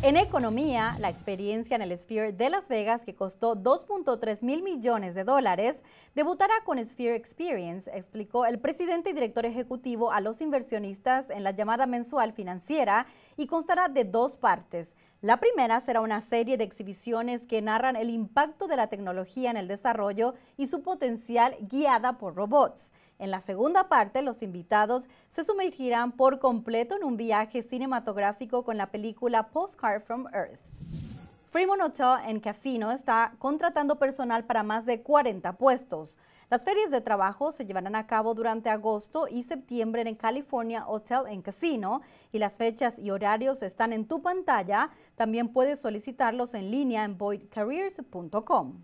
En economía, la experiencia en el Sphere de Las Vegas, que costó 2.3 mil millones de dólares, debutará con Sphere Experience, explicó el presidente y director ejecutivo a los inversionistas en la llamada mensual financiera y constará de dos partes. La primera será una serie de exhibiciones que narran el impacto de la tecnología en el desarrollo y su potencial guiada por robots. En la segunda parte, los invitados se sumergirán por completo en un viaje cinematográfico con la película Postcard from Earth. Fremont Hotel and Casino está contratando personal para más de 40 puestos. Las ferias de trabajo se llevarán a cabo durante agosto y septiembre en California Hotel en Casino y las fechas y horarios están en tu pantalla. También puedes solicitarlos en línea en voidcareers.com.